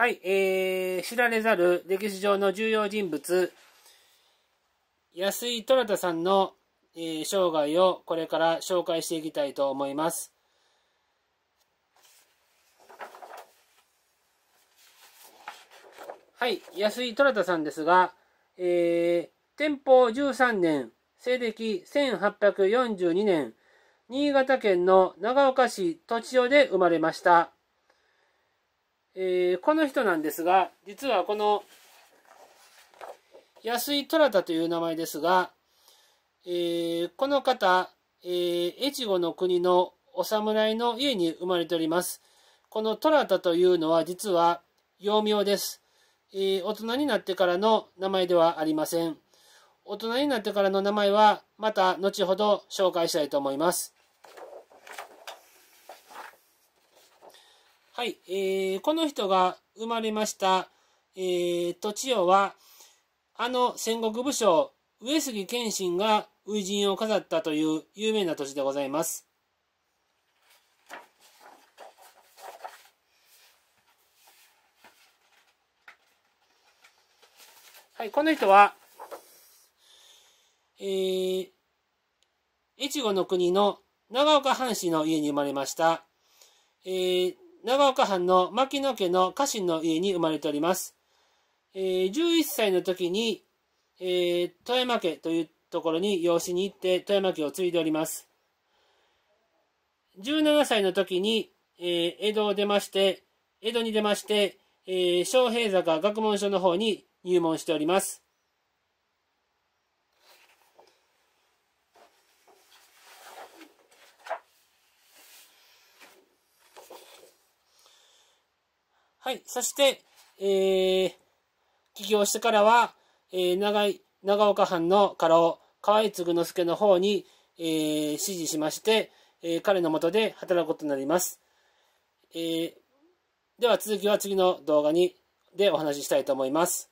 はい、えー、知られざる歴史上の重要人物、安井虎太さんの、えー、生涯をこれから紹介していきたいと思います。はい、安井虎太さんですが、えー、天保13年、西暦1842年、新潟県の長岡市栃尾で生まれました。えー、この人なんですが、実はこの、安井虎太という名前ですが、えー、この方、えー、越後の国のお侍の家に生まれております。この虎太というのは実は幼名です。えー、大人になってからの名前ではありません。大人になってからの名前は、また後ほど紹介したいと思います。はい、えー、この人が生まれました、えー、と代は、あの戦国武将、上杉謙信が初陣を飾ったという有名な土地でございます。はい、この人は、えー、越後の国の長岡藩士の家に生まれました。えー、長岡藩の牧野家の家臣の家に生まれております。えー、11歳の時に、えー、富山家というところに養子に行って富山家を継いでおります。17歳の時に、えー、江戸を出まして、江戸に出まして、えー、昌平坂学問所の方に入門しております。はい。そして、えー、起業してからは、えー、長い、長岡藩の家老、河合継之助の方に、えー、指示しまして、えー、彼のもとで働くことになります。えー、では続きは次の動画に、でお話ししたいと思います。